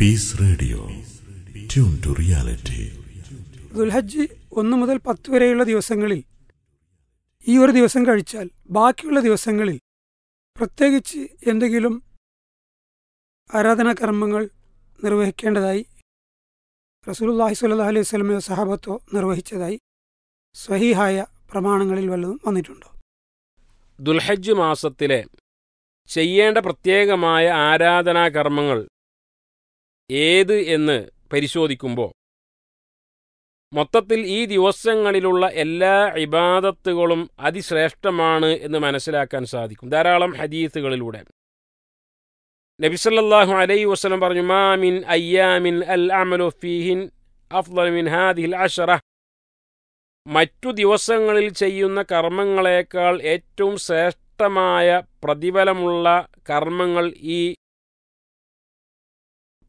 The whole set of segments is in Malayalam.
പീസ് റേഡിയോ ടു റിയാലിറ്റി ദുൽഹജ്ജ് ഒന്ന് മുതൽ പത്ത് വരെയുള്ള ദിവസങ്ങളിൽ ഈ ഒരു ദിവസം കഴിച്ചാൽ ബാക്കിയുള്ള ദിവസങ്ങളിൽ പ്രത്യേകിച്ച് എന്തെങ്കിലും ആരാധനാകർമ്മങ്ങൾ നിർവഹിക്കേണ്ടതായി റസൂലുള്ളാഹി സ്വല്ലാ അലൈഹി സ്വലമയോ സഹാബത്തോ നിർവഹിച്ചതായി സ്വഹീഹായ പ്രമാണങ്ങളിൽ വല്ലതും വന്നിട്ടുണ്ടോ ദുൽഹജ്ജ് മാസത്തിലെ ചെയ്യേണ്ട പ്രത്യേകമായ ആരാധനാകർമ്മങ്ങൾ ഏത് എന്ന് പരിശോധിക്കുമ്പോൾ മൊത്തത്തിൽ ഈ ദിവസങ്ങളിലുള്ള എല്ലാ ഇബാദത്തുകളും അതിശ്രേഷ്ഠമാണ് എന്ന് മനസ്സിലാക്കാൻ സാധിക്കും ധാരാളം ഹദീസുകളിലൂടെ നബിസല്ലാഹു അലൈ വസ്ലം പറഞ്ഞു മാമിൻ അയ്യാമിൻ അൽ അമലു ഫീഹിൻ അഫ്ദൽ മിൻ ഹാദിഹിൽ അഷറ മറ്റു ദിവസങ്ങളിൽ ചെയ്യുന്ന കർമ്മങ്ങളേക്കാൾ ഏറ്റവും ശ്രേഷ്ഠമായ പ്രതിഫലമുള്ള കർമ്മങ്ങൾ ഈ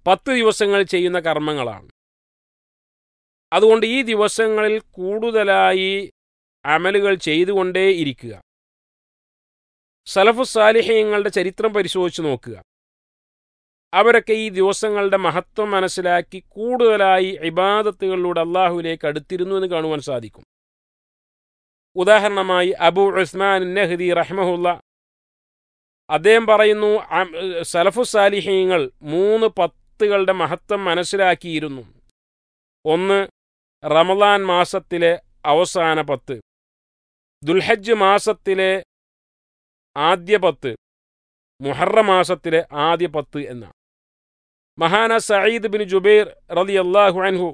പത്ത് ദിവസങ്ങൾ ചെയ്യുന്ന കർമ്മങ്ങളാണ് അതുകൊണ്ട് ഈ ദിവസങ്ങളിൽ കൂടുതലായി അമലുകൾ ചെയ്തുകൊണ്ടേ ഇരിക്കുക സലഫു സാലിഹ്യങ്ങളുടെ ചരിത്രം പരിശോധിച്ച് നോക്കുക അവരൊക്കെ ഈ ദിവസങ്ങളുടെ മഹത്വം മനസ്സിലാക്കി കൂടുതലായി ഇബാദത്തുകളിലൂടെ അള്ളാഹുവിലേക്ക് അടുത്തിരുന്നു എന്ന് കാണുവാൻ സാധിക്കും ഉദാഹരണമായി അബു ഉസ്മാൻ നഹ്ദി റഹ്മഹുല്ല അദ്ദേഹം പറയുന്നു സലഫു സാലിഹ്യങ്ങൾ മൂന്ന് പത്ത് സമ്പത്തുകളുടെ മഹത്വം മനസ്സിലാക്കിയിരുന്നു ഒന്ന് റമദാൻ മാസത്തിലെ അവസാന പത്ത് ദുൽഹജ്ജ് മാസത്തിലെ ആദ്യ പത്ത് മുഹറ മാസത്തിലെ ആദ്യ പത്ത് എന്നാണ് മഹാന സയ്യിദ് ബിൻ ജുബൈർ റലി അള്ളാഹു അൻഹു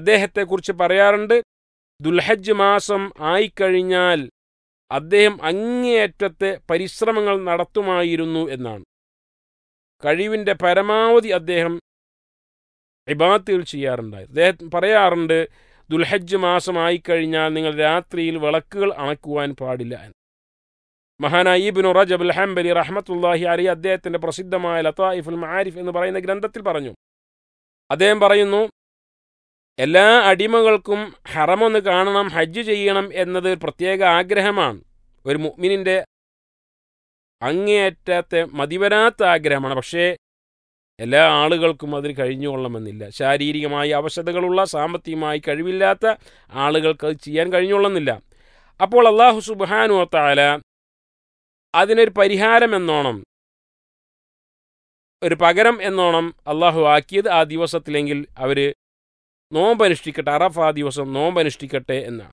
അദ്ദേഹത്തെക്കുറിച്ച് പറയാറുണ്ട് ദുൽഹജ്ജ് മാസം ആയിക്കഴിഞ്ഞാൽ അദ്ദേഹം അങ്ങേയറ്റത്തെ പരിശ്രമങ്ങൾ നടത്തുമായിരുന്നു എന്നാണ് കഴിവിൻ്റെ പരമാവധി അദ്ദേഹം ഇബാത്തുകൾ ചെയ്യാറുണ്ടായി അദ്ദേഹം പറയാറുണ്ട് ദുൽഹജ്ജ് മാസമായി കഴിഞ്ഞാൽ നിങ്ങൾ രാത്രിയിൽ വിളക്കുകൾ അണക്കുവാൻ പാടില്ല എന്ന് മഹാനായി ഇബിനു റജബുൽ ഹംബലി റഹ്മത്തുല്ലാഹി അലി അദ്ദേഹത്തിൻ്റെ പ്രസിദ്ധമായ ലത്തായിഫുൽ മാരിഫ് എന്ന് പറയുന്ന ഗ്രന്ഥത്തിൽ പറഞ്ഞു അദ്ദേഹം പറയുന്നു എല്ലാ അടിമകൾക്കും ഹറമൊന്ന് കാണണം ഹജ്ജ് ചെയ്യണം എന്നത് പ്രത്യേക ആഗ്രഹമാണ് ഒരു മുഅ്മിനിൻ്റെ അങ്ങേയറ്റാത്ത മതിവരാത്ത ആഗ്രഹമാണ് പക്ഷേ എല്ലാ ആളുകൾക്കും അതിന് കഴിഞ്ഞുകൊള്ളണമെന്നില്ല ശാരീരികമായി അവശതകളുള്ള സാമ്പത്തികമായി കഴിവില്ലാത്ത ആളുകൾക്ക് അത് ചെയ്യാൻ കഴിഞ്ഞുകൊള്ളുന്നില്ല അപ്പോൾ അള്ളാഹു സുബാനുവത്താല അതിനൊരു പരിഹാരം എന്നോണം ഒരു പകരം എന്നോണം അള്ളാഹു ആക്കിയത് ആ ദിവസത്തിലെങ്കിൽ അവർ നോമ്പനുഷ്ഠിക്കട്ടെ അറഫ് ആ ദിവസം നോമ്പനുഷ്ഠിക്കട്ടെ എന്നാണ്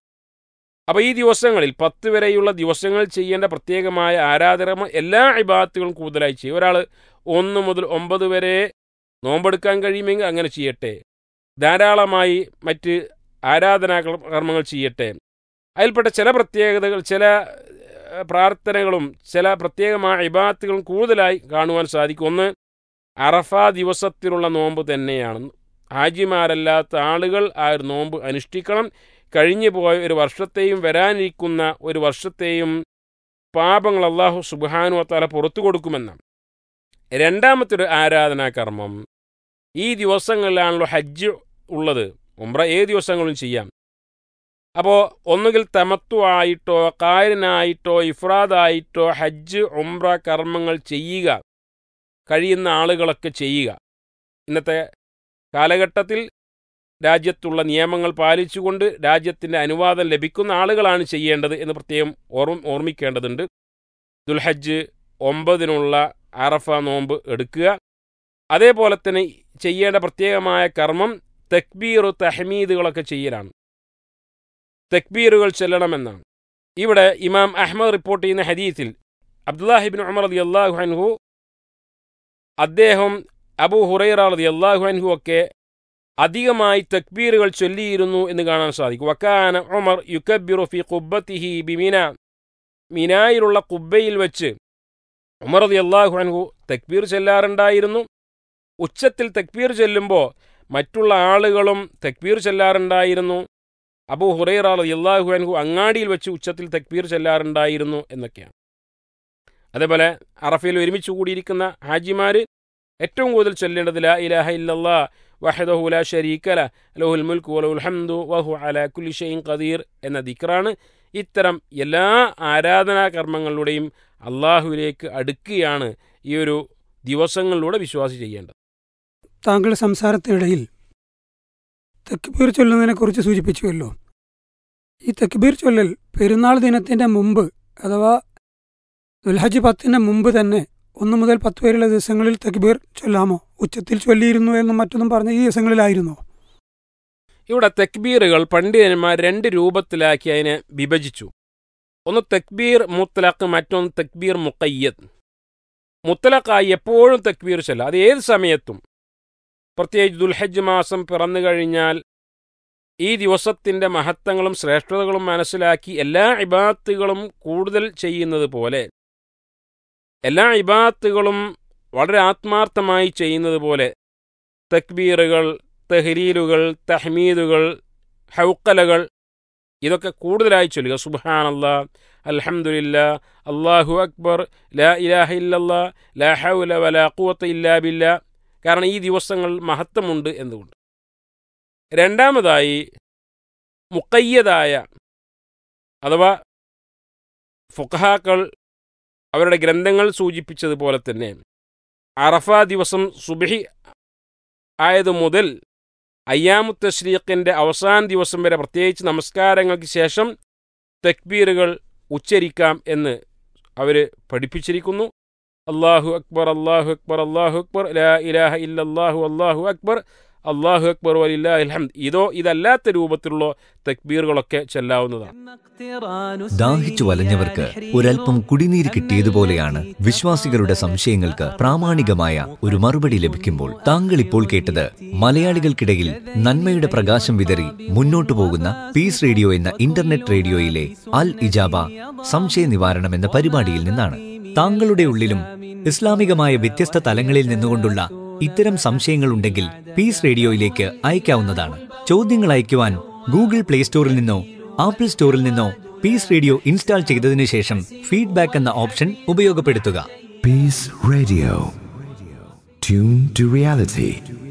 അപ്പോൾ ഈ ദിവസങ്ങളിൽ പത്ത് വരെയുള്ള ദിവസങ്ങൾ ചെയ്യേണ്ട പ്രത്യേകമായ ആരാധന എല്ലാ ഇബാത്തുകളും കൂടുതലായി ചെയ്യും ഒരാൾ ഒന്ന് മുതൽ ഒമ്പത് വരെ നോമ്പെടുക്കാൻ കഴിയുമെങ്കിൽ അങ്ങനെ ചെയ്യട്ടെ ധാരാളമായി മറ്റ് ആരാധനാ കർമ്മങ്ങൾ ചെയ്യട്ടെ അതിൽപ്പെട്ട ചില പ്രത്യേകതകൾ ചില പ്രാർത്ഥനകളും ചില പ്രത്യേകമായ ഇബാത്തുകളും കൂടുതലായി കാണുവാൻ സാധിക്കും ഒന്ന് അറഫ ദിവസത്തിലുള്ള നോമ്പ് തന്നെയാണ് ഹാജിമാരല്ലാത്ത ആളുകൾ ആ ഒരു നോമ്പ് അനുഷ്ഠിക്കണം കഴിഞ്ഞു പോയ ഒരു വർഷത്തെയും വരാനിരിക്കുന്ന ഒരു വർഷത്തെയും പാപങ്ങൾ അള്ളാഹു സുബാനുവത്താല പുറത്തു കൊടുക്കുമെന്ന് രണ്ടാമത്തെ ഒരു ആരാധനാകർമ്മം ഈ ദിവസങ്ങളിലാണല്ലോ ഹജ്ജ് ഉള്ളത് ഉംറ ഏത് ദിവസങ്ങളും ചെയ്യാം അപ്പോൾ ഒന്നുകിൽ തമത്വമായിട്ടോ കാരനായിട്ടോ ഇഫ്രാദായിട്ടോ ഹജ്ജ് ഉംറ കർമ്മങ്ങൾ ചെയ്യുക കഴിയുന്ന ആളുകളൊക്കെ ചെയ്യുക ഇന്നത്തെ കാലഘട്ടത്തിൽ രാജ്യത്തുള്ള നിയമങ്ങൾ പാലിച്ചുകൊണ്ട് രാജ്യത്തിൻ്റെ അനുവാദം ലഭിക്കുന്ന ആളുകളാണ് ചെയ്യേണ്ടത് എന്ന് പ്രത്യേകം ഓർമ്മ ഓർമ്മിക്കേണ്ടതുണ്ട് ദുൽഹജ്ജ് ഒമ്പതിനുള്ള അറഫ നോമ്പ് എടുക്കുക അതേപോലെ തന്നെ ചെയ്യേണ്ട പ്രത്യേകമായ കർമ്മം തക്ബീർ തഹമീദുകളൊക്കെ ചെയ്യലാണ് തക്ബീറുകൾ ചെല്ലണമെന്നാണ് ഇവിടെ ഇമാം അഹ്മദ് റിപ്പോർട്ട് ചെയ്യുന്ന ഹദീത്തിൽ അബ്ദുല്ലാഹിബിൻ ഉമർ അലി അള്ളാഹു അൻഹു അദ്ദേഹം അബു ഹുറൈറ അലി അള്ളാഹു അൻഹു ഒക്കെ അധികമായി തക്ബീറുകൾ ചൊല്ലിയിരുന്നു എന്ന് കാണാൻ സാധിക്കും വക്കാന ഒമർ യുക്കബിറുഫി കുബ്ബത്തിഹി ബിമിന മിനായിലുള്ള കുബ്ബയിൽ വെച്ച് ഉമർ അതി അൻഹു തക്ബീർ ചെല്ലാറുണ്ടായിരുന്നു ഉച്ചത്തിൽ തക്ബീർ ചെല്ലുമ്പോൾ മറ്റുള്ള ആളുകളും തക്ബീർ ചെല്ലാറുണ്ടായിരുന്നു അബു ഹുറൈറ അലി അള്ളാഹുഹു അൻഹു അങ്ങാടിയിൽ വെച്ച് ഉച്ചത്തിൽ തക്ബീർ ചെല്ലാറുണ്ടായിരുന്നു എന്നൊക്കെയാണ് അതേപോലെ അറഫയിൽ ഒരുമിച്ച് കൂടിയിരിക്കുന്ന ഹാജിമാർ ഏറ്റവും കൂടുതൽ ചൊല്ലേണ്ടതില്ല ലാ ഇലാഹ ഇല്ലല്ലാ വഹദഹു ലാ ഷരീക്കല ലഹുൽ മുൽക്ക് വലഹുൽ ഹംദു വഹു അല കുലി ഷെയ്ൻ ഖദീർ എന്ന ദിക്റാണ് ഇത്തരം എല്ലാ ആരാധനാ കർമ്മങ്ങളിലൂടെയും അള്ളാഹുവിലേക്ക് അടുക്കുകയാണ് ഈ ഒരു ദിവസങ്ങളിലൂടെ വിശ്വാസി ചെയ്യേണ്ടത് താങ്കളുടെ സംസാരത്തിനിടയിൽ തെക്കുപീർ കുറിച്ച് സൂചിപ്പിച്ചുവല്ലോ ഈ തെക്കുബീർ ചൊല്ലൽ പെരുന്നാൾ ദിനത്തിൻ്റെ മുമ്പ് അഥവാ ദുൽഹജ് പത്തിൻ്റെ മുമ്പ് തന്നെ ഒന്നു മുതൽ പത്ത് വരെയുള്ള ദിവസങ്ങളിൽ തക്ബീർ ചൊല്ലാമോ ഉച്ചത്തിൽ ചൊല്ലിയിരുന്നു എന്നും മറ്റൊന്നും പറഞ്ഞ ഈ ദിവസങ്ങളിലായിരുന്നോ ഇവിടെ തെക്ബീറുകൾ പണ്ഡിതന്മാർ രണ്ട് രൂപത്തിലാക്കി അതിനെ വിഭജിച്ചു ഒന്ന് തെക്ബീർ മുത്തലാഖ് മറ്റൊന്ന് തെക്ബീർ മുക്കയ്യത്ത് മുത്തലാഖായി എപ്പോഴും തെക്ബീർ ചൊല്ല അത് ഏത് സമയത്തും പ്രത്യേകിച്ച് ദുൽഹജ് മാസം പിറന്നു കഴിഞ്ഞാൽ ഈ ദിവസത്തിൻ്റെ മഹത്വങ്ങളും ശ്രേഷ്ഠതകളും മനസ്സിലാക്കി എല്ലാ ഇബാത്തുകളും കൂടുതൽ ചെയ്യുന്നത് പോലെ എല്ലാ ഇബാത്തുകളും വളരെ ആത്മാർത്ഥമായി ചെയ്യുന്നത് പോലെ തക്ബീറുകൾ തെഹ്രീലുകൾ തഹ്മീദുകൾ ഹൗക്കലകൾ ഇതൊക്കെ കൂടുതലായി ചൊല്ലുക സുബാനല്ല അലഹമുല്ല അള്ളാഹു അക്ബർ ലാ ഇലാഹ ഇല്ലല്ലാ ലാ ഹൗല വലാ ഖുവത്ത ഇല്ലാ കാരണം ഈ ദിവസങ്ങൾ മഹത്വമുണ്ട് എന്നുകൊണ്ട് രണ്ടാമതായി മുക്കയ്യതായ അഥവാ ഫുഖാക്കൾ അവരുടെ ഗ്രന്ഥങ്ങൾ സൂചിപ്പിച്ചതുപോലെ തന്നെ അറഫ ദിവസം സുബിഹി ആയതു മുതൽ അയ്യാമു തഷ്രീഖിൻ്റെ അവസാന ദിവസം വരെ പ്രത്യേകിച്ച് നമസ്കാരങ്ങൾക്ക് ശേഷം തക്ബീറുകൾ ഉച്ചരിക്കാം എന്ന് അവർ പഠിപ്പിച്ചിരിക്കുന്നു അള്ളാഹു അക്ബർ അള്ളാഹു അക്ബർ അള്ളാഹു അക്ബർ ലാ ഇലാഹ ഇല്ലല്ലാഹു അള്ളാഹു അക്ബർ അള്ളാഹു അക്ബർ വലില്ലാ ഇതോ ഇതല്ലാത്ത രൂപത്തിലുള്ള തക്ബീറുകളൊക്കെ ചെല്ലാവുന്നതാണ് ദാഹിച്ചു വലഞ്ഞവർക്ക് ഒരൽപ്പം കുടിനീര് കിട്ടിയതുപോലെയാണ് വിശ്വാസികളുടെ സംശയങ്ങൾക്ക് പ്രാമാണികമായ ഒരു മറുപടി ലഭിക്കുമ്പോൾ താങ്കൾ ഇപ്പോൾ കേട്ടത് മലയാളികൾക്കിടയിൽ നന്മയുടെ പ്രകാശം വിതറി മുന്നോട്ടു പോകുന്ന പീസ് റേഡിയോ എന്ന ഇന്റർനെറ്റ് റേഡിയോയിലെ അൽ ഇജാബ സംശയ നിവാരണം എന്ന പരിപാടിയിൽ നിന്നാണ് താങ്കളുടെ ഉള്ളിലും ഇസ്ലാമികമായ വ്യത്യസ്ത തലങ്ങളിൽ നിന്നുകൊണ്ടുള്ള ഇത്തരം സംശയങ്ങളുണ്ടെങ്കിൽ പീസ് റേഡിയോയിലേക്ക് അയക്കാവുന്നതാണ് ചോദ്യങ്ങൾ അയക്കുവാൻ ഗൂഗിൾ പ്ലേ സ്റ്റോറിൽ നിന്നോ ആപ്പിൾ സ്റ്റോറിൽ നിന്നോ പീസ് റേഡിയോ ഇൻസ്റ്റാൾ ചെയ്തതിനു ശേഷം ഫീഡ്ബാക്ക് എന്ന ഓപ്ഷൻ ഉപയോഗപ്പെടുത്തുക പീസ് റേഡിയോ ടു റിയാലിറ്റി